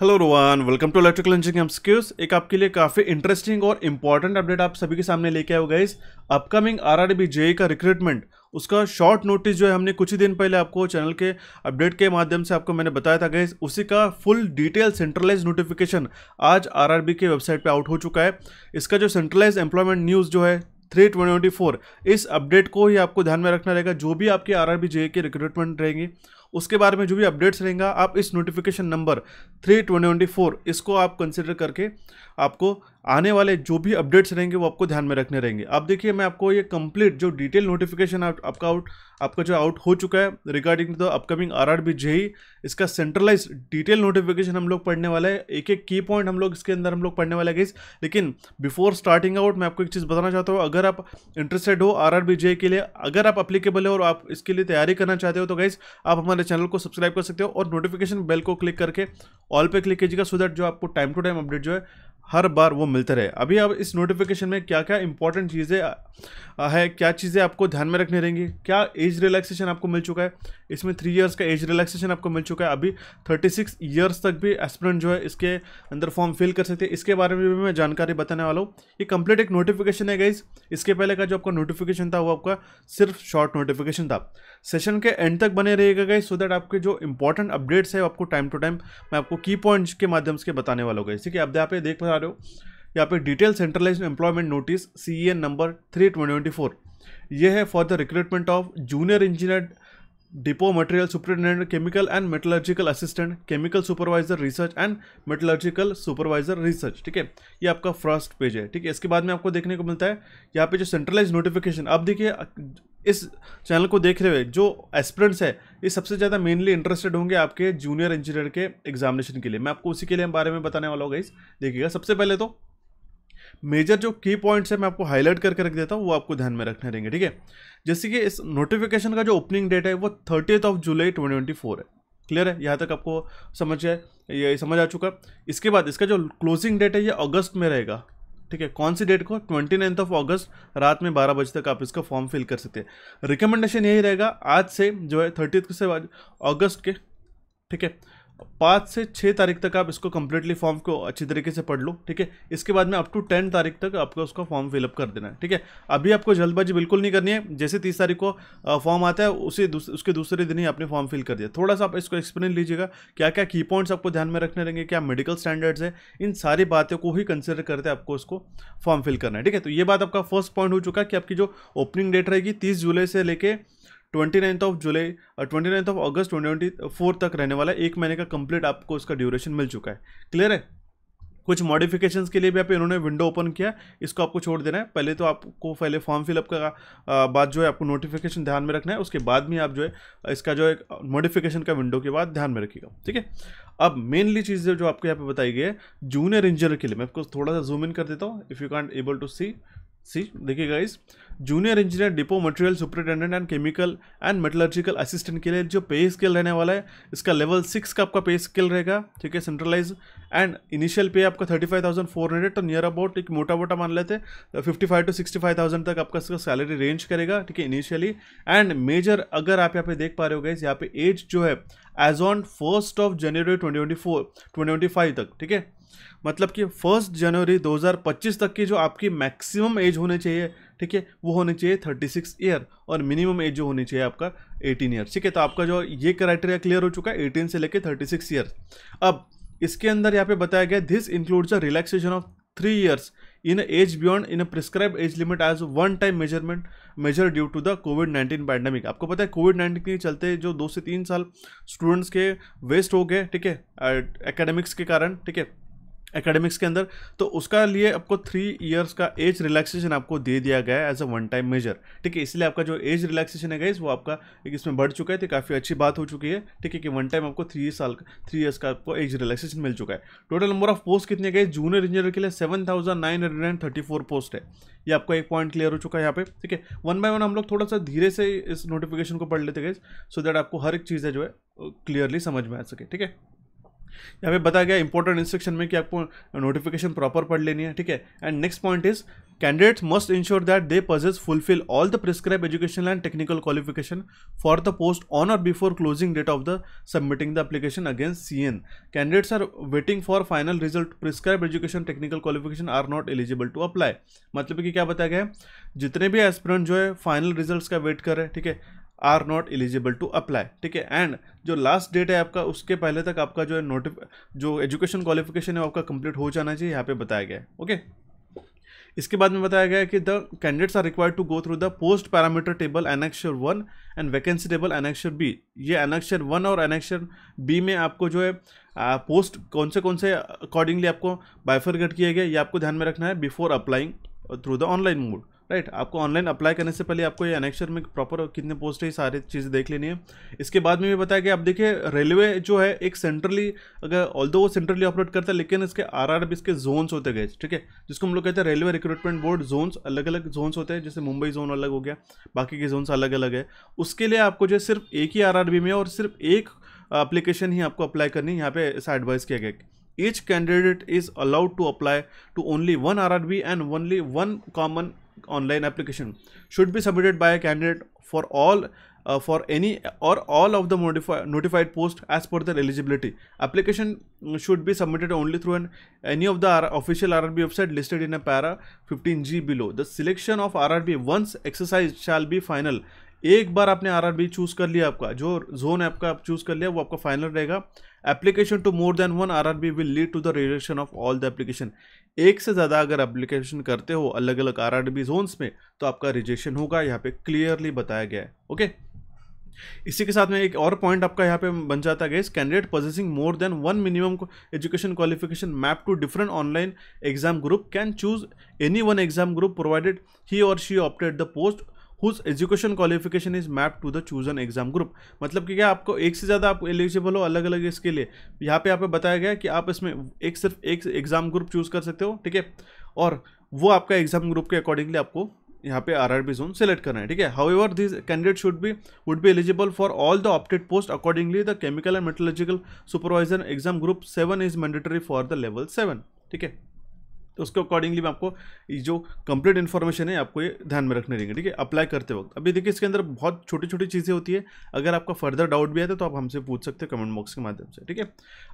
Hello Rohan welcome to electrical engineering एम्सक्यूज एक आपके लिए काफ़ी इंटरेस्टिंग और इंपॉर्टेंट अपडेट आप सभी के सामने लेके आए हो गाइस अपकमिंग आरआरबी जेई का रिक्रूटमेंट उसका शॉर्ट नोटिस जो है हमने कुछ ही दिन पहले आपको चैनल के अपडेट के माध्यम से आपको मैंने बताया था गई उसी का फुल डिटेल सेंट्रलाइज नोटिफिकेशन आज बी के वेबसाइट पर आउट हो चुका है इसका जो सेंट्रलाइज एम्प्लॉयमेंट न्यूज़ जो है थ्री ट्वेंटी फोर इस अपडेट को ही आपको ध्यान में रखना रहेगा जो भी आपके आर आर बी जे के रिक्रूटमेंट रहेगी उसके बारे में जो भी अपडेट्स रहेंगे आप इस नोटिफिकेशन नंबर थ्री ट्वेंटी इसको आप कंसिडर करके आपको आने वाले जो भी अपडेट्स रहेंगे वो आपको ध्यान में रखने रहेंगे अब देखिए मैं आपको ये कंप्लीट जो डिटेल नोटिफिकेशन आप, आपका आउट आपका जो आउट हो चुका है regarding the upcoming R R B JE इसका सेंट्रलाइज डिटेल नोटिफिकेशन हम लोग पढ़ने वाला है एक एक की पॉइंट हम लोग इसके अंदर हम लोग पढ़ने वाले गई लेकिन बिफोर स्टार्टिंग आउट मैं आपको एक चीज़ बताना चाहता हूँ अगर आप इंटरेस्टेड हो आर आर बी जे के लिए अगर आप अप्लीकेबल हो और आप इसके लिए तैयारी करना चाहते हो तो गाइज आप हमारे हमारे चैनल को सब्सक्राइब कर सकते हो और नोटिफिकेशन बेल को क्लिक करके ऑल पे क्लिक कीजिएगा सो दैट जो आपको टाइम टू टाइम अपडेट जो है हर बार वो मिलते रहे अभी आप इस नोटिफिकेशन में क्या क्या इंपॉर्टेंट चीज़ें है क्या चीज़ें आपको ध्यान में रखनी रहेंगी क्या एज रिलैक्सेशन आपको मिल चुका है इसमें थ्री इयर्स का एज रिलैक्सेशन आपको मिल चुका है अभी थर्टी सिक्स ईयर्स तक भी एस्पिरेंट जो है इसके अंदर फॉर्म फिल कर सकते हैं इसके बारे में भी मैं जानकारी बताने वाला हूँ ये कंप्लीट एक नोटिफिकेशन है गाइज इसके पहले का जो आपका नोटिफिकेशन था वो आपका सिर्फ शॉर्ट नोटिफिकेशन था सेशन के एंड तक बने रहेगा गाइज सो दैट आपके जो इंपॉर्टेंट अपडेट्स है आपको टाइम टू टाइम मैं आपको की पॉइंट्स के माध्यम से बताने वाला हूँ गाइज ठीक है आप यहाँ पे देख पा आ रहे हो यहाँ पे detail centralised employment notice C N number three twenty four ये है for the recruitment of junior engineer depot material superintendent chemical and metallurgical assistant chemical supervisor research and metallurgical supervisor research ठीक है ये आपका फर्स्ट पेज है ठीक है इसके बाद में आपको देखने को मिलता है यहाँ पे जो सेंट्रलाइज नोटिफिकेशन अब देखिए इस चैनल को देख रहे हुए जो एस्परेंट्स है ये सबसे ज़्यादा मेनली इंटरेस्टेड होंगे आपके जूनियर इंजीनियर के एग्जामिनेशन के लिए मैं आपको उसी के लिए बारे में बताने वाला हूँ इस देखिएगा सबसे पहले तो मेजर जो की पॉइंट्स है मैं आपको हाईलाइट करके रख देता हूँ वो आपको ध्यान में रखने रहेंगे ठीक है जैसे कि इस नोटिफिकेशन का जो ओपनिंग डेट है वो थर्टीथ ऑफ जुलाई ट्वेंटी है क्लियर है यहाँ तक आपको समझ है ये समझ आ चुका इसके बाद इसका जो क्लोजिंग डेट है ये अगस्त में रहेगा ठीक है कौन सी डेट को ट्वेंटी नाइन्थ ऑफ अगस्त रात में बारह बजे तक आप इसका फॉर्म फिल कर सकते हैं रिकमेंडेशन यही रहेगा आज से जो है थर्टी से अगस्त के ठीक है पाँच से छः तारीख तक आप इसको कम्प्लीटली फॉर्म को अच्छी तरीके से पढ़ लो ठीक है इसके बाद में अप टू टेन तारीख तक आपको उसका फॉर्म फिलअप कर देना है ठीक है अभी आपको जल्दबाजी बिल्कुल नहीं करनी है जैसे तीस तारीख को फॉर्म आता है उसी दूस, उसके दूसरे दिन ही आपने फॉर्म फिल कर दिया थोड़ा सा आप इसको एक्सप्लेन लीजिएगा क्या क्या की पॉइंट्स आपको ध्यान में रखने रहेंगे क्या मेडिकल स्टैंडर्ड्स है इन सारी बातों को ही कंसिडर करते आपको उसको फॉर्म फिल करना है ठीक है तो ये बात आपका फर्स्ट पॉइंट हो चुका है कि आपकी जो ओपनिंग डेट रहेगी तीस जुलाई से लेकर twenty ninth of July twenty ninth of August twenty four तक रहने वाला है एक महीने का कंप्लीट आपको उसका ड्यूरेशन मिल चुका है क्लियर है कुछ मॉडिफिकेशंस के लिए भी आप इन्होंने विंडो ओपन किया इसको आपको छोड़ देना है पहले तो आपको पहले फॉर्म फिलअप का बाद जो है आपको नोटिफिकेशन ध्यान में रखना है उसके बाद में आप जो है इसका जो है मॉडिफिकेशन का विंडो के बाद ध्यान में रखिएगा ठीक है अब मेनली चीज़ जो आपको यहाँ पे बताई गई है जूनियर इंजीनियर के लिए मैं आपको थोड़ा सा जूम इन कर देता हूँ if you can't able to see see देखिए guys junior engineer depot material superintendent and chemical and metallurgical assistant के लिए जो पे स्केल रहने वाला है इसका लेवल सिक्स का आपका पे स्केल रहेगा ठीक है सेंट्रलाइज एंड इनिशियल पे आपका thirty five thousand four hundred तो नियर अबाउट एक मोटा मोटा मान लेते fifty five to sixty five thousand तक आपका इसका सैलरी रेंज करेगा ठीक है इनिशियली एंड मेजर अगर आप यहाँ पे देख पा रहे हो गए यहाँ पे एज जो है age on first of January twenty twenty four twenty twenty five तक ठीक है मतलब कि फर्स्ट जनवरी 2025 तक की जो आपकी मैक्सिमम एज होनी चाहिए ठीक है वो होनी चाहिए 36 ईयर और मिनिमम एज जो होनी चाहिए आपका 18 ईयर ठीक है तो आपका जो ये क्राइटेरिया क्लियर हो चुका है 18 से लेके 36 ईयर अब इसके अंदर यहाँ पे बताया गया this includes a relaxation of three years in age beyond in a prescribe age limit as one time measurement measure due to the COVID nineteen pandemic आपको पता है कोविड नाइन्टीन के चलते जो दो से तीन साल स्टूडेंट्स के वेस्ट हो गए ठीक है एकेडमिक्स uh, के कारण ठीक है एकेडमिक्स के अंदर तो उसका लिए आपको थ्री ईयर्स का एज रिलैक्सेशन आपको दे दिया गया है as a one time measure ठीक है इसलिए आपका जो एज रिलैक्सेशन है गाइज वो आपका एक इसमें बढ़ चुका है तो काफ़ी अच्छी बात हो चुकी है ठीक है कि वन टाइम आपको थ्री साल का थ्री ईयर्स का आपको एज रिलैक्सेशन मिल चुका है टोटल नंबर ऑफ पोस्ट कितने गए जूनियर इंजीनियर के लिए seven thousand nine hundred and thirty four post है ये आपको एक पॉइंट क्लियर हो चुका है यहाँ पे ठीक है वन बाय वन हम लोग थोड़ा सा धीरे से इस नोटिफिकेशन को पढ़ लेते गए सो दैट आपको हर एक चीज़ है जो है क्लियरली समझ में आ सके ठीक है यहाँ पे बताया गया इंपॉर्टेंट इंस्ट्रक्शन में कि आपको नोटिफिकेशन प्रॉपर पढ़ लेनी है ठीक है and next point is candidates must ensure that they possess fulfil all the prescribe educational and technical qualification for the post on or before closing date of the submitting the application against C N candidates are waiting for final result prescribe education technical qualification are not eligible to apply मतलब कि क्या बताया गया है जितने भी aspirant जो है फाइनल रिजल्ट का वेट कर रहे हैं ठीक है are not eligible to apply ठीक है एंड जो लास्ट डेट है आपका उसके पहले तक आपका जो है नोटिफ जो एजुकेशन क्वालिफिकेशन है आपका कंप्लीट हो जाना चाहिए यहाँ पे बताया गया है ओके इसके बाद में बताया गया है कि the candidates are required to go through the post parameter table annexure one and vacancy table annexure B ये एनेक्शर वन और एनेक्शर बी में आपको जो है पोस्ट कौन से कौन से अकॉर्डिंगली आपको बायफरगेट किया गया ये आपको ध्यान में रखना है before applying through the online mode right right, आपको ऑनलाइन अप्लाई करने से पहले आपको ये अनेक्शर में प्रॉपर कितने पोस्ट है सारी चीज़ें देख लेनी है इसके बाद में भी बताया कि आप देखिए रेलवे जो है एक सेंट्रली अगर ऑल वो सेंट्रली ऑपरेट करता है लेकिन इसके आर आर इसके जोन्स होते गए ठीक है जिसको हम लोग कहते हैं रेलवे रिक्रूटमेंट बोर्ड जोन्स अलग अलग जोन्स होते हैं जैसे मुंबई जोन अलग हो गया बाकी के जोन्स अलग अलग है उसके लिए आपको जो सिर्फ एक ही आर में और सिर्फ एक अप्लीकेशन ही आपको अप्लाई करनी है यहाँ पे ऐसा एडवाइस किया गया is allowed to allowed to only one R R B and only one common online application should be submitted by a candidate for all uh, for any or all of the notifi notified post as per their eligibility. Application should be submitted only through an any of the R official RRB website listed in a para 15G below. The selection of RRB once exercised shall be final. एक बार आपने RRB choose कर लिया आपका जो zone है आपका आप choose कर लिया वो आपका फाइनल रहेगा application to more than one R will lead to the rejection of all the application एक से ज़्यादा अगर एप्लीकेशन करते हो अलग अलग आर आर जोन्स में तो आपका रिजेक्शन होगा यहाँ पे क्लियरली बताया गया है ओके इसी के साथ में एक और पॉइंट आपका यहाँ पे बन जाता है इस candidate possessing more than one minimum education qualification map to different online exam group can choose any one exam group provided he or she opted the post whose education qualification is map to the chosen exam group मतलब कि क्या आपको एक से ज़्यादा आप eligible हो अलग अलग इसके लिए यहाँ पे पे बताया गया कि आप इसमें एक सिर्फ एक एग्जाम ग्रुप चूज़ कर सकते हो ठीक है और वो आपका एग्जाम ग्रुप के अकॉर्डिंगली आपको यहाँ पे R R B zone select करना है ठीक है however this candidate should be would be eligible for all the opted post accordingly the chemical and metallurgical supervisor exam group seven is mandatory for the level seven ठीक है तो उसके accordingly मैं आपको जो कंप्लीट इन्फॉर्मेशन है आपको ये ध्यान में रखने रहेंगे ठीक है अप्लाई करते वक्त अभी देखिए इसके अंदर बहुत छोटी छोटी चीज़ें होती है अगर आपका फर्दर डाउट भी आता है तो आप हमसे पूछ सकते हो कमेंट बॉक्स के माध्यम से ठीक है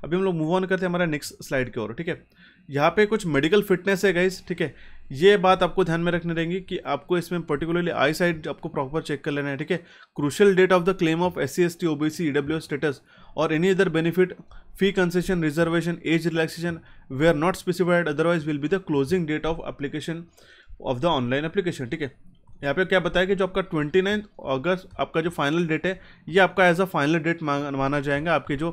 अभी हम लोग मूव ऑन करते हैं हमारा नेक्स्ट स्लाइड की ओर ठीक है यहाँ पे कुछ मेडिकल फिटनेस है गाइज ठीक है ये बात आपको ध्यान में रखने रहेंगी कि आपको इसमें पर्टिकुलरली आई साइड आपको प्रॉपर चेक कर लेना है ठीक है crucial date of the claim of S C S T O B C E W status or any other benefit fee concession reservation age relaxation they are not specified otherwise will be the closing date of application of the online application ठीक है यहाँ पे क्या बताया कि जो आपका twenty ninth अगस्त आपका जो फाइनल डेट है ये आपका एज अ फाइनल डेट माना जाएगा आपके जो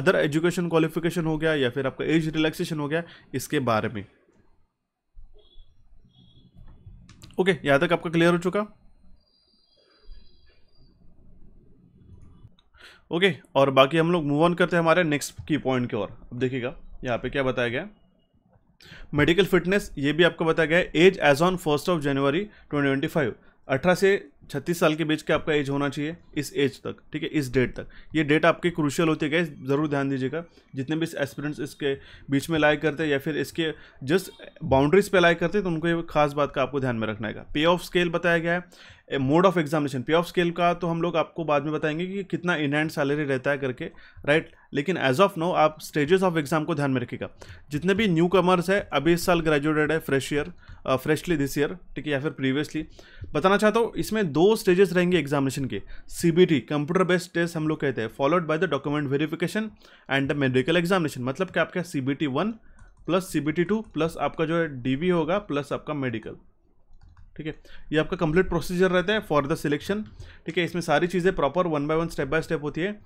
अदर एजुकेशन क्वालिफिकेशन हो गया या फिर आपका एज रिलैक्सेशन हो गया इसके बारे में ओके यहाँ तक आपका क्लियर हो चुका ओके और बाकी हम लोग मूव ऑन करते हैं हमारे नेक्स्ट की पॉइंट की ओर अब देखिएगा यहाँ पे क्या बताया गया मेडिकल फिटनेस ये भी आपको बताया गया है age age on first of January twenty five अठारह से छत्तीस साल के बीच का आपका एज होना चाहिए इस एज तक ठीक है इस डेट तक ये डेट आपके क्रूशियल होती है ज़रूर ध्यान दीजिएगा जितने भी एस्पिरेंट्स इसके बीच में लाइक करते हैं या फिर इसके जस्ट बाउंड्रीज पे लाइक करते हैं तो उनको ये खास बात का आपको ध्यान में रखना है पे ऑफ स्केल बताया गया है mode of examination pay of scale का तो हम लोग आपको बाद में बताएंगे कि कितना इन हैंड सैलरी रहता है करके राइट right? लेकिन एज ऑफ नो आप स्टेजेस ऑफ एग्जाम को ध्यान में रखिएगा जितने भी न्यू कमर्स है अभी इस साल ग्रेजुएटेड है fresh year freshly this year ठीक है या फिर प्रीवियसली बताना चाहता हूँ इसमें दो स्टेजेस रहेंगे एग्जामिनेशन के सी कंप्यूटर बेस्ड टेस्ट हम लोग कहते हैं followed by the document verification and the medical examination मतलब कि आपका C B T one plus C B T two plus आपका जो है डी होगा प्लस आपका मेडिकल ठीक है ये आपका कंप्लीट प्रोसीजर रहता है फॉर द सिलेक्शन ठीक है इसमें सारी चीज़ें proper one by one step by step होती है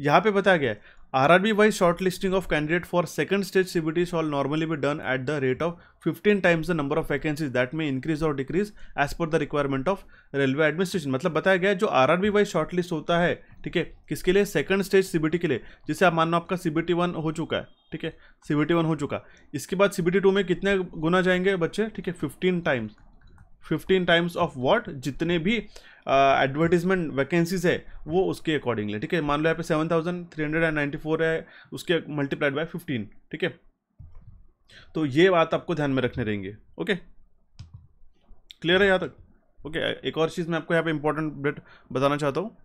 यहाँ पे बताया गया है R R B wise short listing of candidate for second stage C B T shall normally be done at the rate of fifteen times the number of vacancies that may increase or decrease as per the requirement of railway administration मतलब बताया गया जो R R B wise short list होता है ठीक है किसके लिए second stage C B T के लिए जैसे आप मान लो आपका सी बी टी वन हो चुका है ठीक है सी बी टी वन हो चुका इसके बाद सी बी टी टू में कितने गुना जाएंगे बच्चे ठीक है fifteen times fifteen times of what जितने भी एडवर्टीजमेंट uh, वैकेंसीज है वो उसके अकॉर्डिंगली ठीक है मान लो यहाँ पे seven thousand three hundred and ninety four है उसके मल्टीप्लाइड बाय फिफ्टीन ठीक है तो ये बात आपको ध्यान में रखने रहेंगे ओके क्लियर है यहाँ तक ओके एक और चीज़ मैं आपको यहाँ पे इंपॉर्टेंट डेट बताना चाहता हूँ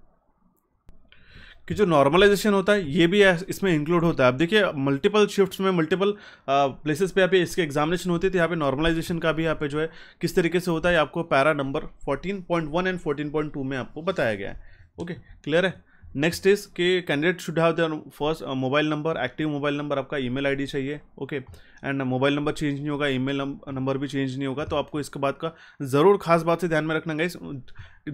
कि जो नॉर्मलाइजेशन होता है ये भी इसमें इंक्लूड होता है आप देखिए मल्टीपल शिफ्ट्स में मल्टीपल प्लेसेस पे यहाँ पे इसके एग्जामिनेशन होते थे यहाँ पे नॉर्मलाइजेशन का भी यहाँ पे जो है किस तरीके से होता है आपको पैरा नंबर 14.1 एंड 14.2 में आपको बताया गया है ओके क्लियर है नेक्स्ट इज के candidate should have their first mobile number active mobile number आपका ईमेल आईडी चाहिए okay and mobile number change नहीं होगा ईमेल नंबर भी चेंज नहीं होगा तो आपको इसके बाद का ज़रूर खास बात से ध्यान में रखना गाइस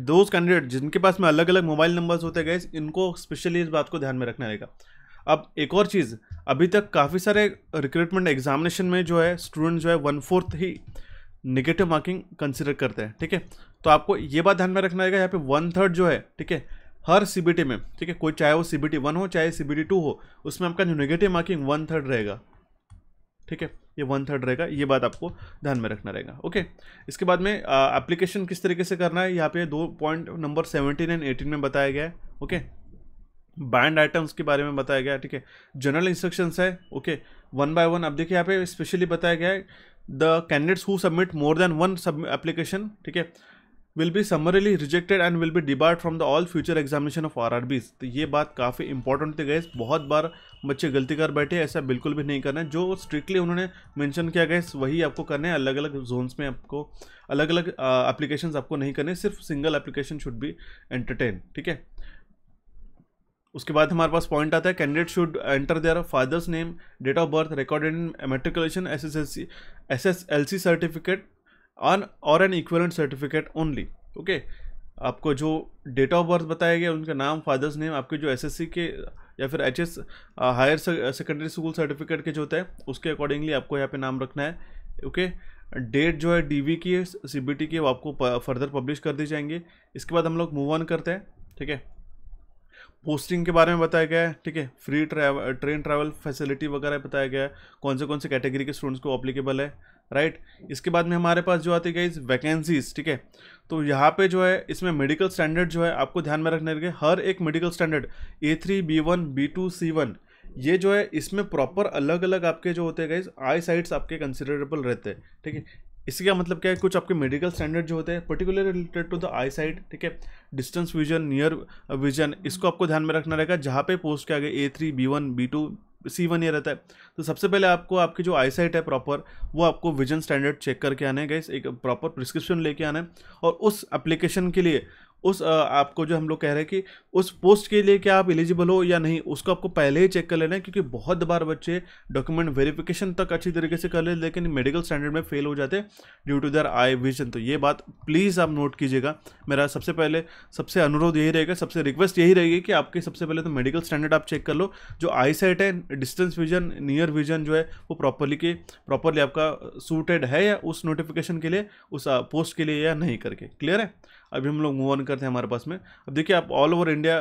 दोज कैंडिडेट जिनके पास में अलग अलग मोबाइल नंबर्स होते हैं गाइस इनको स्पेशली इस बात को ध्यान में रखना रहेगा अब एक और चीज़ अभी तक काफ़ी सारे रिक्रूटमेंट एग्जामिनेशन में जो है स्टूडेंट जो है वन फोर्थ ही निगेटिव मार्किंग कंसिडर करते हैं ठीक है तो आपको ये बात ध्यान में रखना रहेगा यहाँ पे वन थर्ड जो है ठीक है हर सीबीटी में ठीक है कोई चाहे वो सीबीटी वन हो चाहे सीबीटी टू हो उसमें आपका जो नेगेटिव मार्किंग वन थर्ड रहेगा ठीक है ये वन थर्ड रहेगा ये बात आपको ध्यान में रखना रहेगा ओके इसके बाद में एप्लीकेशन किस तरीके से करना है यहाँ पे दो point number seventeen and eighteen में बताया गया है ओके बैंड आइटम्स के बारे में बताया गया है ठीक है जनरल इंस्ट्रक्शंस है ओके वन बाय वन अब देखिए यहाँ पे स्पेशली बताया गया है the candidates who submit more than one सब एप्लीकेशन ठीक है will be summarily rejected and will be debarred from the all future examination of R तो ये बात काफ़ी इंपॉर्टेंट थी गैस बहुत बार बच्चे गलती कर बैठे ऐसा बिल्कुल भी नहीं करना है जो स्ट्रिक्टली उन्होंने मैंशन किया गया वही आपको करने अलग अलग जोन्स में आपको अलग अलग एप्लीकेशन आपको नहीं करने सिर्फ single application should be entertain ठीक है उसके बाद हमारे पास पॉइंट आता है candidate should enter their father's name date of birth recorded in matriculation S S L C certificate on or an equivalent certificate only okay आपको जो डेट ऑफ बर्थ बताया गया उनका नाम फादर्स नेम आपके जो एसएससी के या फिर H S higher secondary school certificate के जो होते हैं उसके अकॉर्डिंगली आपको यहाँ पे नाम रखना है ओके डेट जो है डी की है टी की वो आपको फर्दर पब्लिश कर दी जाएंगे इसके बाद हम लोग मूव ऑन करते हैं ठीक है पोस्टिंग के बारे में बताया गया है ठीक है free travel train travel facility वगैरह बताया गया है कौन से कौन से कैटेगरी के स्टूडेंट्स को अप्लीकेबल है राइट right? इसके बाद में हमारे पास जो आती है गाइज वैकेंसीज ठीक है तो यहाँ पे जो है इसमें मेडिकल स्टैंडर्ड जो है आपको ध्यान में रखने लगे हर एक medical standard A three B one B two C one ये जो है इसमें प्रॉपर अलग अलग आपके जो होते हैं गाइज आई साइड्स आपके कंसिडरेबल रहते हैं ठीक है इसका मतलब क्या है कुछ आपके मेडिकल स्टैंडर्ड जो होते हैं particular related to the eyesight ठीक है डिस्टेंस विजन नियर विजन इसको आपको ध्यान में रखना रहेगा जहाँ पे पोस्ट के आगे A three B one B two C one ये रहता है तो सबसे पहले आपको आपकी जो आईसाइट है प्रॉपर वो आपको विजन स्टैंडर्ड चेक करके आना है गैस एक प्रॉपर प्रिस्क्रिप्शन लेके आना है और उस एप्लीकेशन के लिए उस आपको जो हम लोग कह रहे हैं कि उस पोस्ट के लिए क्या आप एलिजिबल हो या नहीं उसको आपको पहले ही चेक कर लेना है क्योंकि बहुत बार बच्चे डॉक्यूमेंट वेरिफिकेशन तक अच्छी तरीके से कर ले लेकिन मेडिकल स्टैंडर्ड में फेल हो जाते due to their eye vision तो ये बात प्लीज़ आप नोट कीजिएगा मेरा सबसे पहले सबसे अनुरोध यही रहेगा सबसे रिक्वेस्ट यही रहेगी कि आपके सबसे पहले तो मेडिकल स्टैंडर्ड आप चेक कर लो जो आई सेट है डिस्टेंस विजन नियर विजन जो है वो प्रॉपरली के प्रॉपरली आपका सूटेड है या उस नोटिफिकेशन के लिए उस पोस्ट के लिए या नहीं करके क्लियर है अभी हम लोग मूव ऑन करते हैं हमारे पास में अब देखिए आप ऑल ओवर इंडिया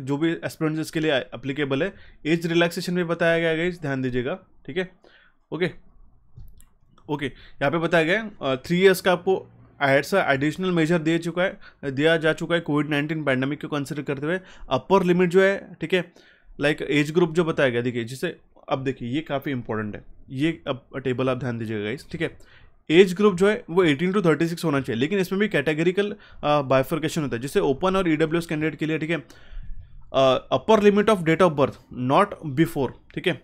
जो भी एस्पिरेंट्स इसके लिए अप्लीकेबल है एज रिलैक्सेशन भी बताया गया है ध्यान दीजिएगा ठीक है ओके ओके यहाँ पे बताया गया थ्री इयर्स का आपको ऐसा एडिशनल मेजर दे चुका है दिया जा चुका है कोविड नाइन्टीन पैंडमिक को कंसिडर करते हुए अपर लिमिट जो है ठीक है लाइक एज ग्रुप जो बताया गया देखिए जिसे अब देखिए ये काफ़ी इंपॉर्टेंट है ये अब टेबल आप ध्यान दीजिएगा इस ठीक है एज ग्रुप जो है वो 18 टू 36 होना चाहिए लेकिन इसमें भी कैटेगरिकल बाइफर्केशन होता है जैसे ओपन और ईडब्ल्यूएस कैंडिडेट के लिए ठीक है upper limit of date of birth not before ठीक है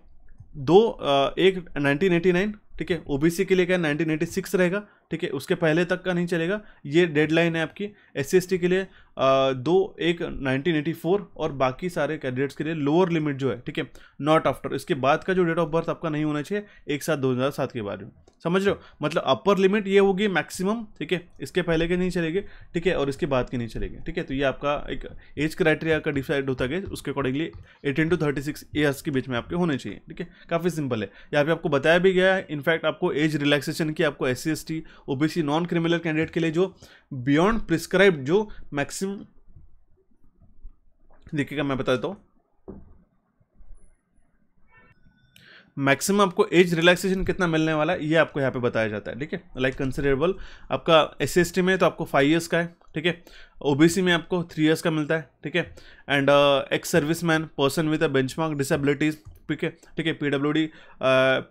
दो uh, एक 1989 ठीक है ओबीसी के लिए क्या 1986 रहेगा ठीक है उसके पहले तक का नहीं चलेगा ये डेडलाइन है आपकी एस सी के लिए आ, दो एक 1984 और बाकी सारे कैंडिडेट्स के लिए लोअर लिमिट जो है ठीक है नॉट आफ्टर इसके बाद का जो डेट ऑफ बर्थ आपका नहीं होना चाहिए एक साथ दो हज़ार सात के बारे में समझ रहे हो मतलब अपर लिमिट ये होगी मैक्सिमम ठीक है इसके पहले के नहीं चलेगी ठीक है और इसके बाद के नहीं चलेगी ठीक है तो ये आपका एक एज क्राइटेरिया का डिसाइड होता गया उसके accordingly eighteen to thirty six years के बीच में आपके होने चाहिए ठीक है काफ़ी सिंपल है यहाँ पे आपको बताया भी गया है इनफैक्ट आपको एज रिलैक्सेशन की आपको S C OBC non criminal candidate के लिए जो बियॉन्ड प्रिस्क्राइब जो मैक्सिम देखिएगा मैं बता देता हूं मैक्सिमम आपको एज रिलैक्सेशन कितना मिलने वाला है ये आपको यहाँ पे बताया जाता है ठीक है लाइक कंसिडरेबल आपका एस सी में तो आपको फाइव ईयर्स का है ठीक है ओबीसी में आपको थ्री ईयर्स का मिलता है ठीक है and ex service man person with a benchmark disabilities ठीक है ठीक है P W D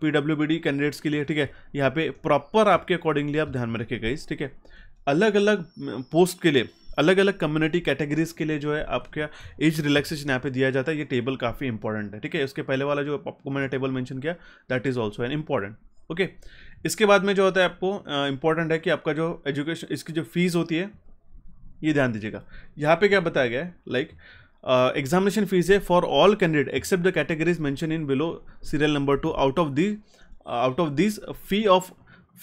P W B D candidates के लिए ठीक है यहाँ पे प्रॉपर आपके अकॉर्डिंगली आप ध्यान में रखिएगा इस ठीक है अलग अलग पोस्ट के लिए अलग अलग कम्युनिटी कैटेगरीज के लिए जो है आपका एज रिलैक्सेशन यहाँ पे दिया जाता है ये टेबल काफ़ी इंपॉर्टेंट है ठीक है उसके पहले वाला जो आपको मैंने टेबल मेंशन किया that is also an important okay इसके बाद में जो होता है आपको इंपॉर्टेंट है कि आपका जो एजुकेशन इसकी जो फीस होती है ये ध्यान दीजिएगा यहाँ पे क्या बताया गया है like like, examination uh, fees है for all candidate except the categories mention in below serial number two out of the out of this fee of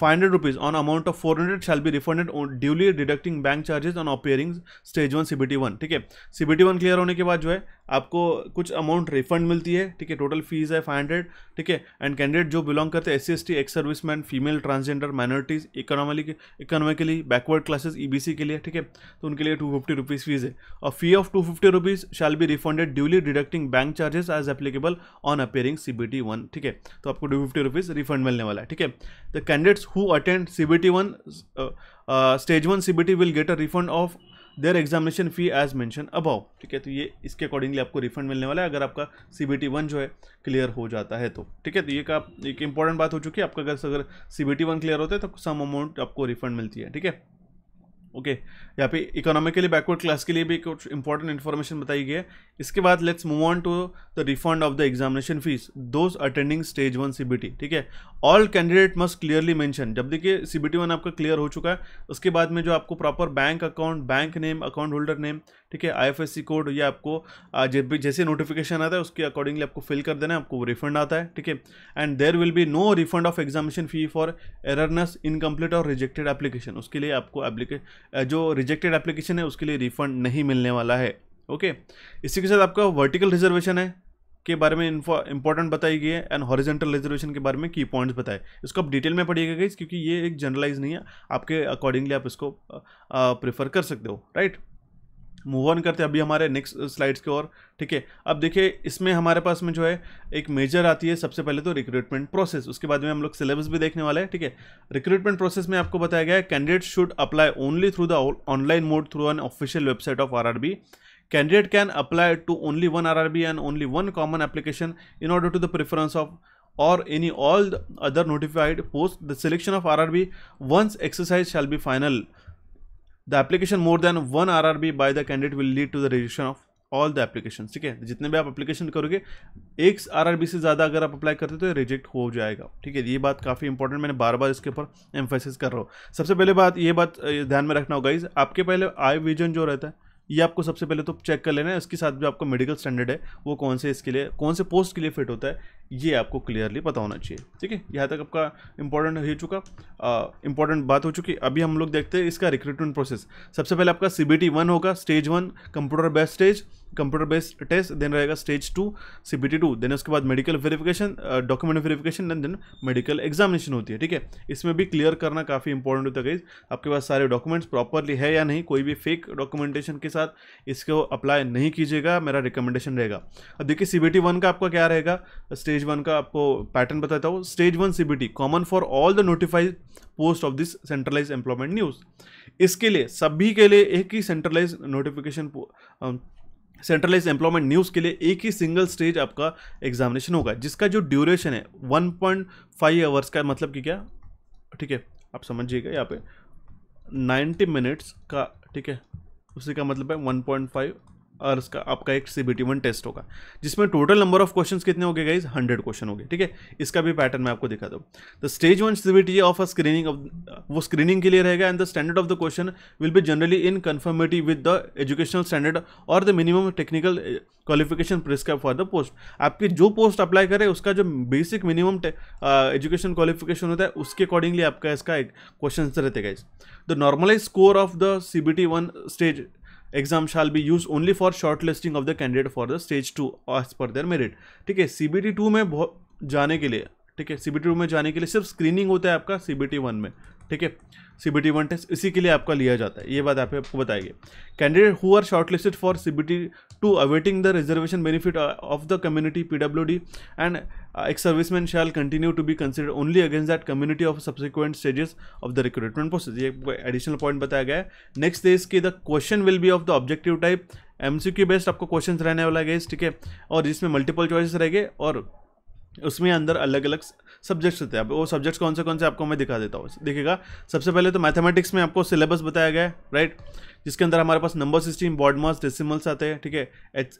five hundred rupees on amount of four hundred shall be refunded duly deducting bank charges on appearing stage one CBT one ठीक है CBT one clear होने के बाद जो है आपको कुछ amount refund मिलती है ठीक है टोटल फीस है फाइव हंड्रेड ठीक है एंड कैंडिडेट जो बिलोंग करते हैं S C S T ex service man female transgender minorities economically economically backward classes E B C के लिए ठीक है तो उनके लिए टू फिफ्टी रुपीज़ फीस है और fee of two fifty rupees shall be refunded duly deducting bank charges as applicable on appearing C B T one ठीक है तो आपको टू फिफ्टी रुपीज़ रिफंड मिलने वाला है ठीक है the candidates who attend C B T one stage one C B T will get a refund of their examination fee as mention above ठीक है तो ये इसके अकॉर्डिंगली आपको रिफंड मिलने वाला है अगर आपका सी बी टी वन जो है क्लियर हो जाता है तो ठीक है तो ये का एक इंपॉर्टेंट बात हो चुकी है आपका अगर अगर C B T one clear होता है तो सम अमाउंट आपको रिफंड मिलती है ठीक है ओके यहाँ पे इकोनॉमिकली बैकवर्ड क्लास के लिए भी कुछ इंपॉर्टेंट इन्फॉर्मेशन बताई गई है इसके बाद let's move on to the refund of the examination fees those attending stage one C ठीक है all candidate must clearly mention जब देखिए सीबीटी वन आपका क्लियर हो चुका है उसके बाद में जो आपको proper bank account bank name account holder name ठीक है आईएफएससी कोड ये आपको जब भी जैसे नोटिफिकेशन आता है उसके अकॉर्डिंगली आपको फिल कर देना है आपको रिफंड आता है ठीक है and there will be no refund of examination fee for erroneous incomplete or rejected application उसके लिए आपको जो रिजेक्टेड एप्लीकेशन है उसके लिए रिफंड नहीं मिलने वाला है ओके okay? इसी के साथ आपका वर्टिकल रिजर्वेशन है के बारे में इंपॉर्टेंट बताई गई है एंड हॉरिजेंटल रिजर्वेशन के बारे में की पॉइंट्स बताए इसको आप डिटेल में पढ़िएगा गाइज क्योंकि ये एक जनरलाइज नहीं है आपके अकॉर्डिंगली आप इसको प्रेफर कर सकते हो राइट right? मूव ऑन करते हैं अभी हमारे नेक्स्ट स्लाइड्स के और ठीक है अब देखिए इसमें हमारे पास में जो है एक मेजर आती है सबसे पहले तो रिक्रूटमेंट प्रोसेस उसके बाद में हम लोग सिलेबस भी देखने वाले हैं ठीक है रिक्रूटमेंट प्रोसेस में आपको बताया गया है candidate should apply only through the online mode through an official website of R candidate can apply to only one R and only one common application in order to the preference of or any all other notified post the selection of R R B once exercise shall be final the application more than one R R B by the candidate will lead to the all of all the application ठीक है जितने भी आप application करोगे एक B से ज़्यादा अगर आप अप्लाई करते तो रिजेक्ट हो जाएगा ठीक है ये बात काफ़ी इंपॉर्टेंट मैंने बार बार इसके ऊपर एम्फेसिस कर रहा हूँ सबसे पहले बात ये बात ध्यान में रखना होगा इस आपके पहले आई विजन जो रहता है ये आपको सबसे पहले तो चेक कर लेना है उसके साथ जो आपका मेडिकल स्टैंडर्ड है वो कौन से इसके लिए कौन से पोस्ट के लिए फिट होता है ये आपको क्लियरली पता होना चाहिए ठीक है यहाँ तक आपका इंपॉर्टेंट हो चुका इंपॉर्टेंट बात हो चुकी अभी हम लोग देखते हैं इसका रिक्रूटमेंट प्रोसेस सबसे पहले आपका सी बी टी वन होगा stage one computer best stage computer based test then रहेगा stage two C B T two then उसके बाद medical verification document verification then then medical examination होती है ठीक है इसमें भी क्लियर करना काफ़ी इंपॉर्टेंट होता है आपके पास सारे डॉक्यूमेंट्स प्रॉपरली है या नहीं कोई भी फेक डॉक्यूमेंटेशन के साथ इसको अप्लाई नहीं कीजिएगा मेरा रिकमेंडेशन रहेगा अब देखिए सी बी टी वन का आपका क्या रहेगा स्टेज वन का आपको पैटर्न बताता हूँ stage one C B T common for all the notified post of this centralise employment news इसके लिए सभी के लिए एक ही centralise notification centralise employment news के लिए एक ही सिंगल स्टेज आपका एग्जामिनेशन होगा जिसका जो ड्यूरेशन है 1.5 पॉइंट आवर्स का मतलब कि क्या ठीक है आप समझिएगा यहाँ पे 90 मिनट्स का ठीक है उसी का मतलब है 1.5 और उसका आपका एक C B T one test होगा जिसमें टोटल नंबर ऑफ क्वेश्चन कितने हो गए गाइज हंड्रेड क्वेश्चन हो गए ठीक है इसका भी पैटर्न मैं आपको दिखा दूँ the stage one C B T of a screening of वो स्क्रीनिंग के लिए रहेगा and the standard of the question will be generally in conformity with the educational standard or the minimum technical qualification prescribe for the post आपकी जो post apply करे उसका जो basic minimum education qualification होता है उसके अकॉर्डिंगली आपका इसका एक क्वेश्चन रहते guys the normalise score of the C B T one stage exam shall be use only for short listing of the candidate for the stage two as per their merit ठीक है C B T to में जाने के लिए ठीक है C B T to में जाने के लिए सिर्फ स्क्रीनिंग होता है आपका सी बी टी वन में ठीक है C B T one test इसी के लिए आपका लिया जाता है ये बात आप आपको बताएगी candidate who are shortlisted for C B T two awaiting the reservation benefit of the community P W D and ex service man shall continue to be consider only against that community of subsequent stages of the recruitment process ये additional point बताया गया है next is की the question will be of the objective type M C Q based आपको question रहने वाला है ठीक है और जिसमें मल्टीपल चॉइस रहेंगे और उसमें अंदर अलग अलग सब्जेक्ट्स होते हैं अब वो सब्जेक्ट्स कौन से कौन से आपको मैं दिखा देता हूँ देखिएगा सबसे पहले तो मैथमेटिक्स में आपको सिलेबस बताया गया है राइट जिसके अंदर हमारे पास नंबर सिस्टम बॉडमस डेसिमल्स आते हैं ठीक है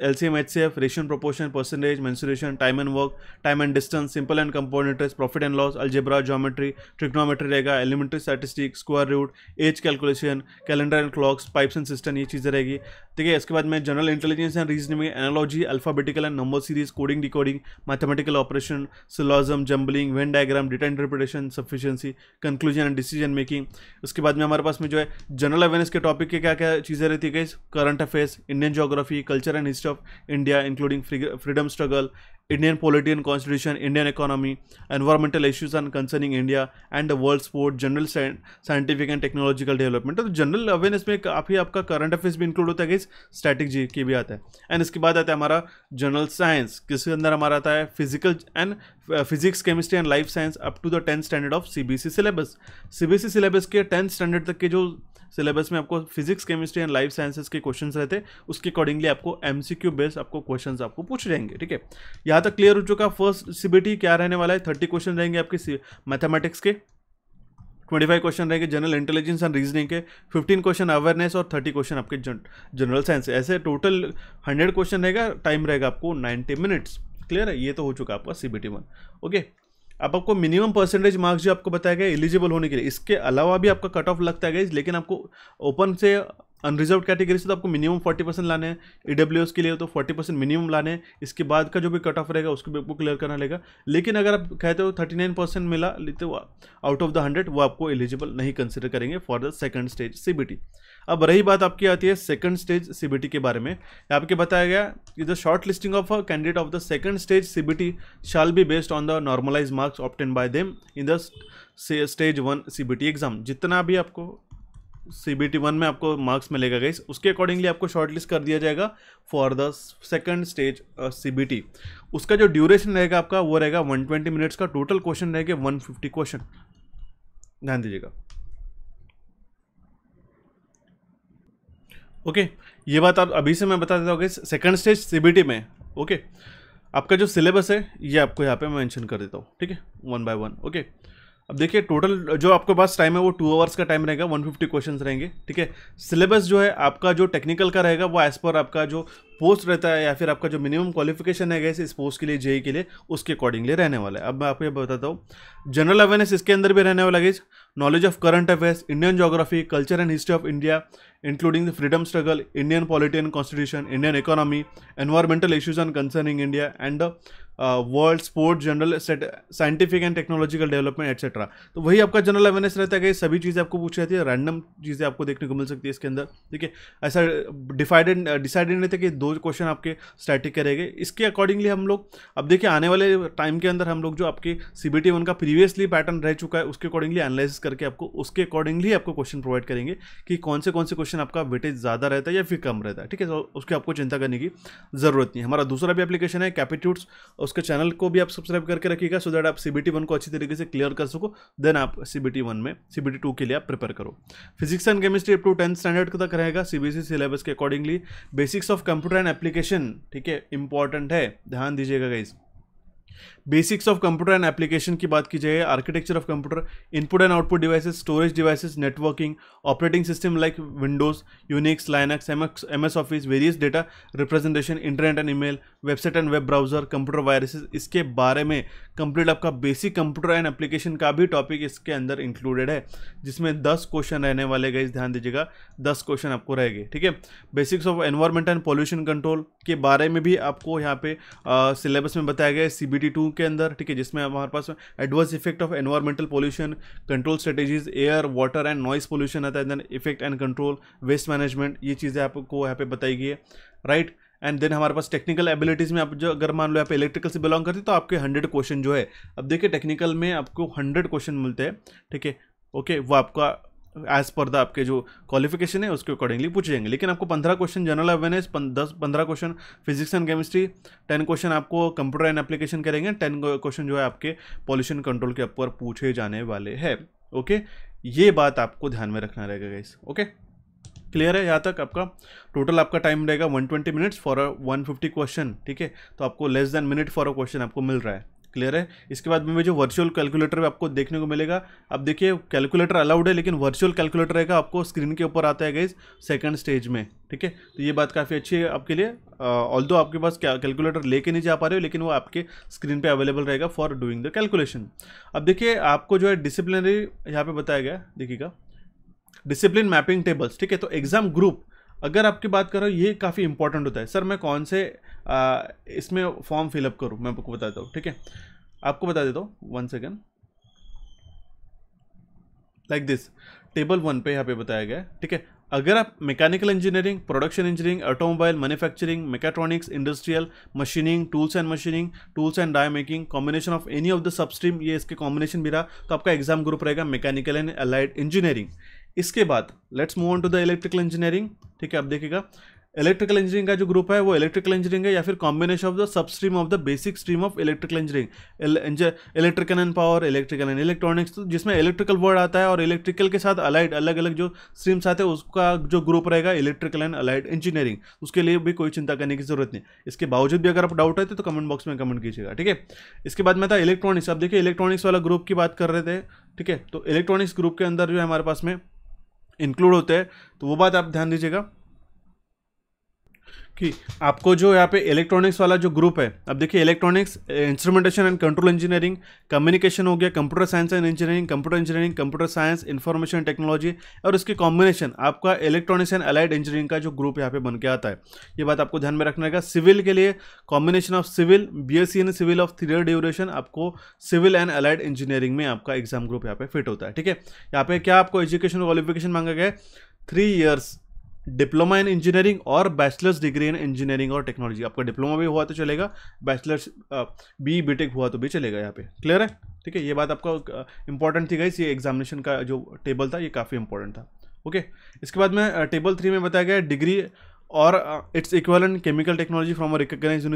L C M H C F रेशन proportion percentage mensuration time and work time and distance simple and compound interest profit and loss algebra geometry trigonometry रहेगा elementary statistics square root age calculation calendar and clocks pipes and cistern ये चीज़ें रहेगी ठीक है इसके बाद में general intelligence and reasoning analogy alphabetical and number series coding decoding mathematical operation syllogism jumbling Venn diagram data interpretation sufficiency conclusion and decision making उसके बाद में हमारे पास में जो है जनरल अवेयरनेस के टॉपिक के क्या क्या क्या चीज़ें रहती है guys current affairs Indian geography culture and history of India including freedom struggle Indian polity constitution Indian economy environmental issues and concerning India and the world sport general scientific and technological development तो general awareness में काफ़ी आपका current affairs भी include होता है guys static G के भी आता है एंड इसके बाद आता है हमारा जनरल साइंस किसके अंदर हमारा आता है physical and physics chemistry and life science up to the tenth standard of C syllabus C syllabus के टेंथ स्टैंडर्ड तक के जो सिलेबस में आपको physics chemistry and life sciences के क्वेश्चन रहते उसके अकॉर्डिंगली आपको एम बेस्ड आपको क्वेश्चन आपको पूछ रहेंगे ठीक है यहाँ तक क्लियर हो चुका फर्स्ट सीबीटी क्या रहने वाला है थर्टी क्वेश्चन रहेंगे आपके मैथमेटिक्स के ट्वेंटी फाइव क्वेश्चन रहेंगे जनरल इंटेलिजेंस एंड रीजनिंग के फिफ्टीन क्वेश्चन अवेयरनेस और थर्टी क्वेश्चन आपके जनरल साइंस ऐसे टोटल हंड्रेड क्वेश्चन रहेगा टाइम रहेगा आपको नाइन्टी मिनट्स क्लियर है ये तो हो चुका आपका सीबीटी वन ओके अब आपको मिनिमम परसेंटेज मार्क्स जो आपको बताया गया एलिजिबल होने के लिए इसके अलावा भी आपका कट ऑफ लगता है लेकिन आपको ओपन से अनरिजर्व कैटेगरी से तो आपको मिनिमम 40 परसेंट लाने हैं ई के लिए तो 40 परसेंट मिनिमम लाने हैं इसके बाद का जो भी कट ऑफ रहेगा उसको भी आपको क्लियर करना रहेगा लेकिन अगर आप कहते हो 39 परसेंट मिला लेते हो आउट ऑफ द हंड्रेड वो आपको एलिजिबल नहीं कंसिडर करेंगे for the second stage C अब रही बात आपकी आती है सेकंड स्टेज सीबीटी के बारे में आपके बताया गया कि the short listing of a candidate of the second stage CBT shall be based on the normalise marks obtained by them in the stage one CBT exam जितना भी आपको सी बी टी वन में आपको marks मिलेगा guys उसके accordingly आपको short list कर दिया जाएगा for the second stage C B T उसका जो ड्यूरेशन रहेगा आपका वो रहेगा वन ट्वेंटी मिनट्स का टोटल क्वेश्चन रहेगा वन फिफ्टी क्वेश्चन ध्यान दीजिएगा ओके ये बात आप अभी से मैं बता देता हूँ कि सेकंड स्टेज सीबीटी में ओके आपका जो सिलेबस है ये आपको यहाँ पे मैं मेंशन कर देता हूँ ठीक है वन बाय वन ओके अब देखिए टोटल जो आपके पास टाइम है वो टू आवर्स का टाइम रहेगा 150 क्वेश्चन रहेंगे ठीक है सिलेबस जो है आपका जो टेक्निकल का रहेगा वो एज पर आपका जो पोस्ट रहता है या फिर आपका जो मिनिमम क्वालिफिकेशन है गैस इस पोस्ट के लिए जेई e e के लिए उसके अकॉर्डिंगली रहने वाला है अब मैं आपको ये बताता हूँ जनरल अवेयरनेस इसके अंदर भी रहने वाला है knowledge of current affairs, Indian geography, culture and history of India, including the freedom struggle, Indian polity and constitution, Indian economy, environmental issues and concerning India, and uh, world sport general scientific and technological development etcetera तो वही आपका general awareness रहता है कि सभी चीज़ें आपको पूछ जाती है रैंडम चीज़ें आपको देखने को मिल सकती है इसके अंदर ठीक है ऐसा डिफाइडेड डिसाइडेड नहीं था कि दो क्वेश्चन आपके स्टैटिक के रहेंगे इसके अकॉर्डिंगली हम लोग अब देखिए आने वाले टाइम के अंदर हम लोग जो आपके सी बी टी वन का प्रीवियसली पैटर्न रह चुका है उसके अकॉर्डिंगली एनालिसिस करके आपको उसके अकॉर्डिंगली आपको क्वेश्चन प्रोवाइड करेंगे कि कौन से कौन से क्वेश्चन आपका वेटेज ज़्यादा रहता है या फिर कम रहता है ठीक है तो उसकी आपको चिंता करने की ज़रूरत नहीं है हमारा दूसरा भी एप्लीकेशन है कैपिट्यूट्स उसके चैनल को भी आप सब्सक्राइब करके रखिएगा सो दैट आप सी बी वन को अच्छी तरीके से क्लियर कर सको देन आप सी बी वन में सी बी टू के लिए आप प्रिपेयर करो physics and chemistry up to tenth standard तक रहेगा सी सिलेबस के accordingly basics of computer and application ठीक है इंपॉर्टेंट है ध्यान दीजिएगा guys basics of computer and application की बात की जाए architecture of computer input and output devices storage devices networking operating system like Windows Unix Linux M S Office various data representation internet and email website and web browser computer viruses इसके बारे में complete आपका basic computer and application का भी topic इसके अंदर included है जिसमें दस क्वेश्चन रहने वाले गए ध्यान दीजिएगा दस क्वेश्चन आपको रहेंगे ठीक है basics of environment and pollution control के बारे में भी आपको यहाँ पे सिलेबस में बताया गया है सी बी टी टू के अंदर ठीक है जिसमें हमारे पास adverse effect of environmental pollution control strategies air water and noise pollution आता है then effect and control waste management ये चीज़ें आपको यहाँ पे बताई गई है राइट एंड देन हमारे पास टेक्निकल एबिलिटीज़ में आप जो अगर मान लो आप इलेक्ट्रिकल से बिलोंग करते तो आपके हंड्रेड क्वेश्चन जो है अब देखिए टेक्निकल में आपको हंड्रेड क्वेश्चन मिलते हैं ठीक है ओके वो आपका एज पर द आपके जो क्वालिफिकेशन है उसके अकॉर्डिंगली पूछे जाएंगे लेकिन आपको पंद्रह क्वेश्चन जनरल अवेयरनेस दस पंद्रह क्वेश्चन physics and chemistry ten question आपको कंप्यूटर एंड एप्लीकेशन करेंगे टेन क्वेश्चन जो है आपके पॉल्यूशन कंट्रोल के ऊपर पूछे जाने वाले हैं ओके ये बात आपको ध्यान में रखना रहेगा गाइस ओके क्लियर है यहाँ तक आपका टोटल आपका टाइम रहेगा 120 मिनट्स फॉर अ 150 क्वेश्चन ठीक है तो आपको less than minute for a question आपको मिल रहा है क्लियर है इसके बाद में जो वर्चुअल कैलकुलेटर भी आपको देखने को मिलेगा अब देखिए कैलकुलेटर अलाउड है लेकिन वर्चुअल कैलकुलेटर रहेगा आपको स्क्रीन के ऊपर आता है गाइज सेकंड स्टेज में ठीक है तो ये बात काफ़ी अच्छी है आपके लिए ऑल दो आपके पास कैलकुलेटर लेके नहीं जा पा रहे हो लेकिन वो आपके स्क्रीन पर अवेलेबल रहेगा फॉर डूइंग द कैलकुलेशन अब देखिए आपको जो है डिसिप्लिनरी यहाँ पर बताया गया देखिएगा डिसिप्लिन मैपिंग टेबल्स ठीक है तो एग्जाम ग्रुप अगर आपकी बात करो ये काफ़ी इंपॉर्टेंट होता है सर मैं कौन से आ, इसमें फॉर्म फिलअप करूँ मैं आपको बताता हूँ ठीक है आपको बता देता हूँ one second like this table one पे यहाँ पे बताया गया है ठीक है अगर आप mechanical engineering production engineering automobile manufacturing mechatronics industrial machining tools and machining tools and die making combination of any of the substream ये इसके कॉम्बिनेशन भी रहा तो आपका एग्जाम ग्रुप रहेगा मैकेनिकल एंड अलाइड इंजीनियरिंग इसके बाद let's move on to the electrical engineering ठीक है आप देखिएगा इलेक्ट्रिकल इंजीनियरिंग का जो ग्रुप है वो इलेक्ट्रिकल इंजीनियरिंग है या फिर combination of the sub stream of the basic stream of electrical engineering electrical and power electrical and electronics तो जिसमें इलेक्ट्रिकल वर्ड आता है और इलेक्ट्रिकल के साथ अलाइड अलग अलग जो स्ट्रीम्स आते हैं उसका जो ग्रुप रहेगा इलेक्ट्रिकल एंड अलाइड इंजीनियरिंग उसके लिए भी कोई चिंता करने की जरूरत नहीं इसके बावजूद भी अगर आप डाउट रहते तो कमेंट बॉक्स में कमेंट कीजिएगा ठीक है इसके बाद में था इलेक्ट्रॉनिक्स आप देखिए इलेक्ट्रॉनिक्स वाला ग्रुप की बात कर रहे थे ठीक है तो इलेक्ट्रॉनिक्स ग्रुप के अंदर जो है हमारे पास में इंक्लूड होते हैं तो वो बात आप ध्यान दीजिएगा कि आपको जो यहाँ पे इलेक्ट्रॉनिक्स वाला जो ग्रुप है अब देखिए electronics instrumentation and control engineering communication हो गया computer science and engineering computer engineering computer science information technology और इसके कॉम्बिनेशन आपका इलेक्ट्रॉनिक्स एंड अलाइड इंजीनियरिंग का जो ग्रुप यहाँ पे बन के आता है ये बात आपको ध्यान में रखना है सिविल के लिए combination of civil B S in civil of three duration आपको सिविल एंड अलाइड इंजीनियरिंग में आपका एग्जाम ग्रुप यहाँ पे फिट होता है ठीक है यहाँ पे क्या आपको एजुकेशन क्वालिफिकेशन मांगा गया है three years diploma in engineering और बैचलर्स डिग्री इन इंजीनियरिंग और टेक्नोलॉजी आपका डिप्लोमा भी हुआ तो चलेगा बैचलर्स बी बीटेक हुआ तो भी चलेगा यहाँ पे क्लियर है ठीक है ये बात आपका इंपॉर्टेंट थी गई ये एग्जामिनेशन का जो टेबल था ये काफ़ी इंपॉर्टेंट था ओके इसके बाद में टेबल थ्री में बताया गया डिग्री और it's equivalent chemical technology from a recognise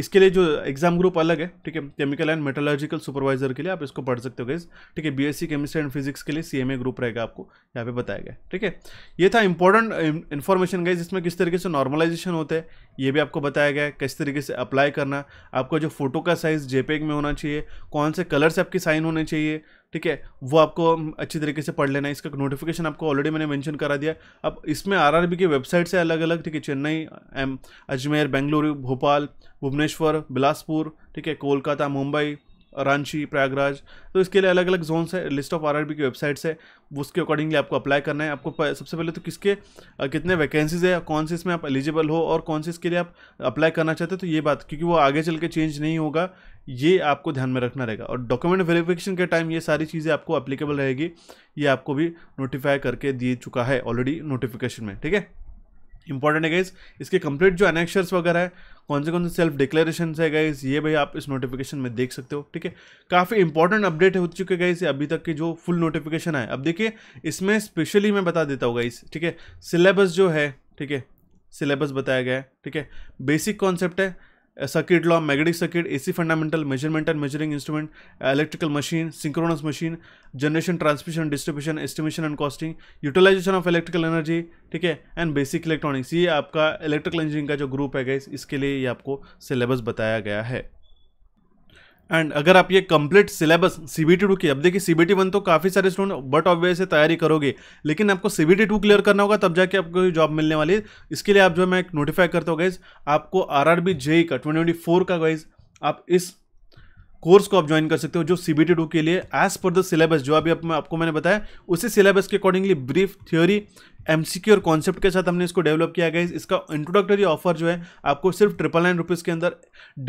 इसके लिए जो एग्जाम ग्रुप अलग है ठीक है केमिकल एंड मेटोलॉजिकल सुपरवाइजर के लिए आप इसको पढ़ सकते हो गैस ठीक है बीएससी केमिस्ट्री एंड फिजिक्स के लिए सीएमए ग्रुप रहेगा आपको यहाँ पे बताया गया ठीक है ये था इंपॉर्टेंट इन्फॉर्मेशन गई जिसमें किस तरीके से नॉर्मलाइजेशन होते हैं ये भी आपको बताया गया है किस तरीके से अप्लाई करना आपका जो फ़ोटो का साइज़ जेपेग में होना चाहिए कौन से कलर से आपकी साइन होने चाहिए ठीक है वो आपको अच्छी तरीके से पढ़ लेना है इसका नोटिफिकेशन आपको ऑलरेडी मैंने मेंशन करा दिया अब इसमें आरआरबी की वेबसाइट से अलग अलग ठीक है चेन्नई एम अजमेर बेंगलुरु भोपाल भुवनेश्वर बिलासपुर ठीक है कोलकाता मुंबई रांची प्रयागराज तो इसके लिए अलग अलग जोन्स है लिस्ट ऑफ आर की वेबसाइट्स है उसके अकॉर्डिंगली आपको अप्लाई करना है आपको सबसे पहले तो किसके कितने वैकेंसीज है कौन सी इसमें आप एलिजिबल हो और कौन सी इसके लिए आप अप्लाई करना चाहते हो तो ये बात क्योंकि वो आगे चल के चेंज नहीं होगा ये आपको ध्यान में रखना रहेगा और डॉक्यूमेंट वेरिफिकेशन के टाइम ये सारी चीज़ें आपको अप्लीकेबल रहेगी ये आपको भी नोटिफाई करके दिए चुका है ऑलरेडी नोटिफिकेशन में ठीक है इंपॉर्टेंट है गाइज इसके कंप्लीट जो एनेक्शर्स वगैरह है कौन से कौन से सेल्फ डिक्लेरेशन है गाइज ये भाई आप इस नोटिफिकेशन में देख सकते हो ठीक है काफ़ी इंपॉर्टेंट अपडेट हो चुके गाइज अभी तक की जो फुल नोटिफिकेशन है अब देखिए इसमें स्पेशली मैं बता देता हूँ गाइज ठीक है सिलेबस जो है ठीक है सिलेबस बताया गया है ठीक है बेसिक कॉन्सेप्ट है circuit law magnetic circuit AC fundamental measurement and measuring instrument electrical machine synchronous machine generation transmission distribution estimation and costing utilisation of electrical energy ठीक है एंड बेसिक इलेक्ट्रॉनिक्स ये आपका इलेक्ट्रिकल इंजीनियरिंग का जो group है guys इसके लिए ये आपको सिलेबस बताया गया है एंड अगर आप ये complete syllabus C B T two की अब देखिए सी बी टी वन तो काफ़ी सारे स्टूडेंट बट ऑब्वियस से तैयारी करोगे लेकिन आपको C B T two clear करना होगा तब जाके आपको जॉब मिलने वाली है इसके लिए आप जो मैं एक नोटिफाई करता हूँ गाइज आपको आर आर बी जेई का ट्वेंटी ट्वेंटी फोर का गाइज आप इस कोर्स को आप ज्वाइन कर सकते हो जो सी बी टी टू के लिए एज पर द सिलेबस जो अभी आप, आपको मैंने बताया उसी सिलेबस के accordingly brief theory M C Q और कॉन्सेप्ट के साथ हमने इसको डेवलप किया गया इसका इंट्रोडक्टरी ऑफर जो है आपको सिर्फ ट्रिपल नाइन रुपीज़ के अंदर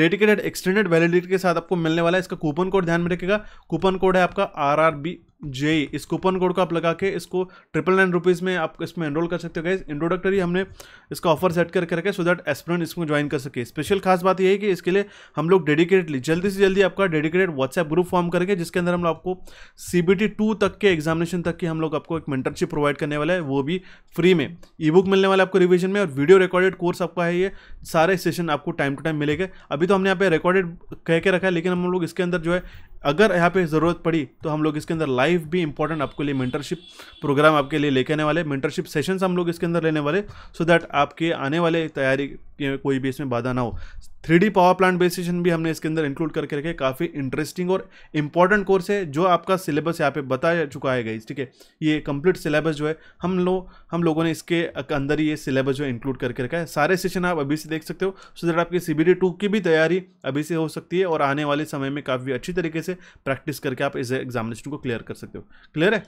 डेडिकेटेड एक्सटेंडेड वैलिडिटी के साथ आपको मिलने वाला है इसका कूपन कोड ध्यान में रखेगा कूपन कोड है आपका आर आर बी जे इस कूपन कोड को आप लगा के इसको ट्रिपल नाइन रुपीज़ में आप इसमें एनरोल कर सकते हो गए इंट्रोडक्टरी हमने इसका ऑफर सेट करके रखा है सो दैट एस्परेंट इसमें ज्वाइन कर सके स्पेशल खास बात यह है कि इसके लिए हम लोग डेडिकेटली जल्दी से जल्दी आपका डेडिकेटेड व्हाट्सएप ग्रुप फॉर्म करेंगे जिसके अंदर हम लोग आपको सी बी टी टू तक के एग्जामिनेशन तक की हम लोग आपको एक मेंटरशिप प्रोवाइड करने वाला है वो भी फ्री में ई बुक मिलने वाला आपको रिविजन में और वीडियो रिकॉर्डेड कोर्स आपका है ये सारे सेशन आपको टाइम टू टाइम मिलेगा अभी तो हमने यहाँ पे रिकॉर्डेड कह के रखा है लेकिन हम लोग इसके अंदर जो है अगर यहाँ पे ज़रूरत पड़ी तो हम लोग इसके अंदर लाइव भी इंपॉर्टेंट आपके लिए मेंटरशिप प्रोग्राम आपके लिए लेके आने वाले मेंटरशिप सेशंस हम लोग इसके अंदर लेने वाले सो so दैट आपके आने वाले तैयारी कोई भी इसमें बाधा ना हो three power plant base station भी हमने इसके अंदर इंक्लूड करके रखे काफ़ी इंटरेस्टिंग और इंपॉर्टेंट कोर्स है जो आपका सिलेबस यहाँ पे बता चुका है गई ठीक है ये कंप्लीट सिलेबस जो है हम लोग हम लोगों ने इसके अंदर ही ये सिलेबस जो है इंक्लूड करके रखा है सारे सेशन आप अभी से देख सकते हो सो दैट आपकी सी बी की भी तैयारी अभी से हो सकती है और आने वाले समय में काफ़ी अच्छी तरीके से प्रैक्टिस करके आप इस एग्जामिनेशन को क्लियर कर सकते हो क्लियर है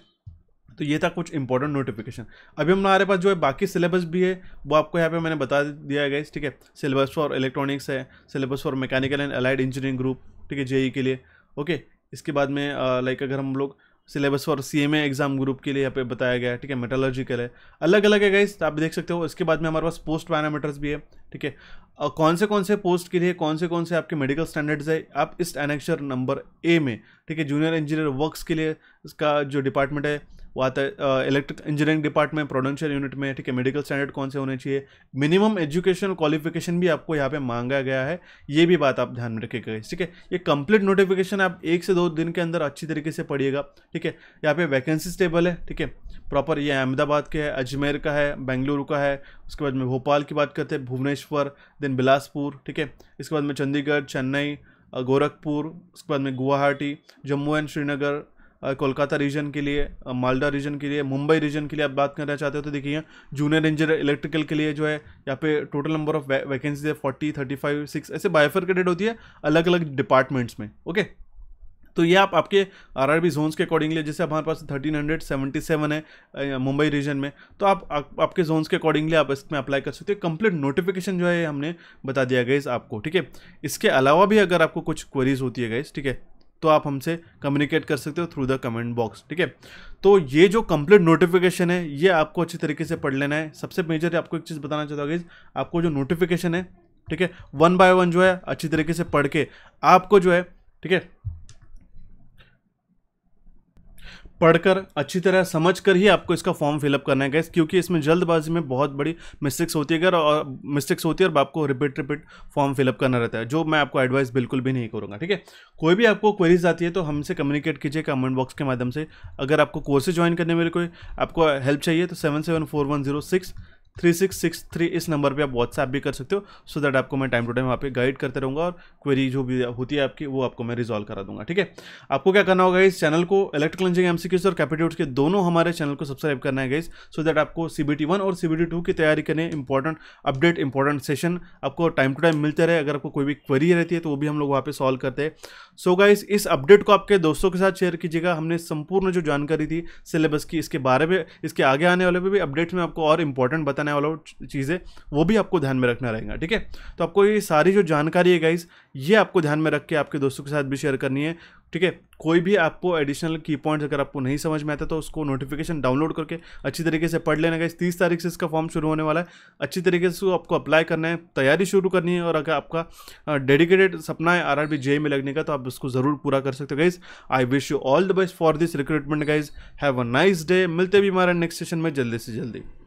तो ये था कुछ इंपॉर्टेंट नोटिफिकेशन अभी हमारे पास जो है बाकी सिलेबस भी है वो आपको यहाँ पे मैंने बता दिया है गाइस ठीक है सिलेबस फॉर इलेक्ट्रॉनिक्स है syllabus for mechanical and allied engineering group ठीक है जेई e के लिए ओके इसके बाद में लाइक अगर हम लोग syllabus for C M exam group के लिए यहाँ पे बताया गया है ठीक है मेटोलॉजिकल है अलग अलग है गाइस आप देख सकते हो इसके बाद में हमारे पास पोस्ट पैरामीटर्स भी है ठीक है कौन से कौन से पोस्ट के लिए कौन से कौन से आपके मेडिकल स्टैंडर्ड्स है आप इस एनेक्चर नंबर ए में ठीक है जूनियर इंजीनियर वर्क्स के लिए इसका जो डिपार्टमेंट है वो आता है electric engineering department prudential unit में ठीक है मेडिकल स्टैंडर्ड कौन से होने चाहिए मिनिमम एजुकेशनल क्वालिफिकेशन भी आपको यहाँ पे मांगा गया है ये भी बात आप ध्यान में रखिएगा ठीक है ये कंप्लीट नोटिफिकेशन आप एक से दो दिन के अंदर अच्छी तरीके से पढ़िएगा ठीक है यहाँ पे वैकेंसीज टेबल है ठीक है प्रॉपर ये अहमदाबाद के है अजमेर का है बेंगलुरु का है उसके बाद में भोपाल की बात करते हैं भुवनेश्वर देन बिलासपुर ठीक है इसके बाद में चंडीगढ़ चेन्नई गोरखपुर उसके बाद में गुवाहाटी जम्मू एंड श्रीनगर कोलकाता रीजन के लिए मालदा रीजन के लिए मुंबई रीजन के लिए आप बात करना चाहते हो तो देखिए जूनियर रेंजर इलेक्ट्रिकल के लिए जो है यहाँ पे टोटल नंबर ऑफ वैकेंसीज है फोर्टी थर्टी फाइव सिक्स ऐसे बायफर्केटेड होती है अलग अलग डिपार्टमेंट्स में ओके तो ये आप आपके बी जोन्स के अकॉर्डिंगली जैसे हमारे पास थर्टीन हंड्रेड सेवेंटी सेवन है मुंबई रीजन में तो आप, आप आपके जोन्स के अकॉर्डिंगली आप इसमें अप्लाई कर सकते हो कंप्लीट नोटिफिकेशन जो है हमने बता दिया इस आपको ठीक है इसके अलावा भी अगर आपको कुछ क्वेरीज होती है गाइज ठीक है तो आप हमसे कम्युनिकेट कर सकते हो थ्रू द कमेंट बॉक्स ठीक है तो ये जो कंप्लीट नोटिफिकेशन है ये आपको अच्छी तरीके से पढ़ लेना है सबसे मेजर आपको एक चीज़ बताना चाहता हूँ आपको जो नोटिफिकेशन है ठीक है वन बाय वन जो है अच्छी तरीके से पढ़ के आपको जो है ठीक है पढ़कर अच्छी तरह समझ कर ही आपको इसका फॉर्म फिलअप करना है गैस क्योंकि इसमें जल्दबाजी में बहुत बड़ी मिस्टेक्स होती है और मिस्टेक्स होती है और आपको रिपीट रिपीट फॉर्म फिलअप करना रहता है जो मैं आपको एडवाइस बिल्कुल भी नहीं करूँगा ठीक है कोई भी आपको क्वेरीज आती है तो हमसे कम्युनिकेट कीजिए कमेंट बॉक्स के माध्यम से अगर आपको कोर्सेज ज्वाइन करने में कोई आपको हेल्प चाहिए तो seven seven four one zero six three six six three इस नंबर पे आप व्हाट्सएप भी कर सकते हो सो दैट आपको मैं टाइम टू टाइम वहाँ पे गाइड करते रहूँगा और क्वेरी जो भी होती है आपकी वो आपको मैं रिजॉल्व करा दूंगा ठीक है आपको क्या करना होगा इस चैनल को इलेक्ट्रिकल इंजीनियरिंग एमसीक्यूज और कैपिट्यूट्स के दोनों हमारे चैनल को सब्सक्राइब करना है गाइज सो दैट आपको सी बी और सी बी की तैयारी करने इंपॉर्टेंट अपडेट इंपॉर्टेंट सेशन आपको टाइम टू टाइम मिलते रहे अगर आपको कोई भी क्वेरी रहती है तो वो भी हम लोग वहाँ पर सॉल्व करते हैं सो गाइज इस अपडेट को आपके दोस्तों के साथ शेयर कीजिएगा हमने संपूर्ण जो जानकारी थी सिलेबस की इसके बारे में इसके आगे आने वाले भी अपडेट्स में आपको और इंपॉर्टेंट बता बताने वाला चीज़ें वो भी आपको ध्यान में रखना रहेगा ठीक है तो आपको ये सारी जो जानकारी है गाइज ये आपको ध्यान में रख के आपके दोस्तों के साथ भी शेयर करनी है ठीक है कोई भी आपको एडिशनल की पॉइंट्स अगर आपको नहीं समझ में आता तो उसको नोटिफिकेशन डाउनलोड करके अच्छी तरीके से पढ़ लेना गाइज तीस तारीख से इसका फॉर्म शुरू होने वाला है अच्छी तरीके से आपको अप्लाई करना है तैयारी शुरू करनी है और अगर आपका डेडिकेटेड सपना है आर आर बी में लगने का तो आप उसको ज़रूर पूरा कर सकते हो guys I wish you all the best for this recruitment guys have a nice day मिलते भी हमारे नेक्स्ट सेशन में जल्दी से जल्दी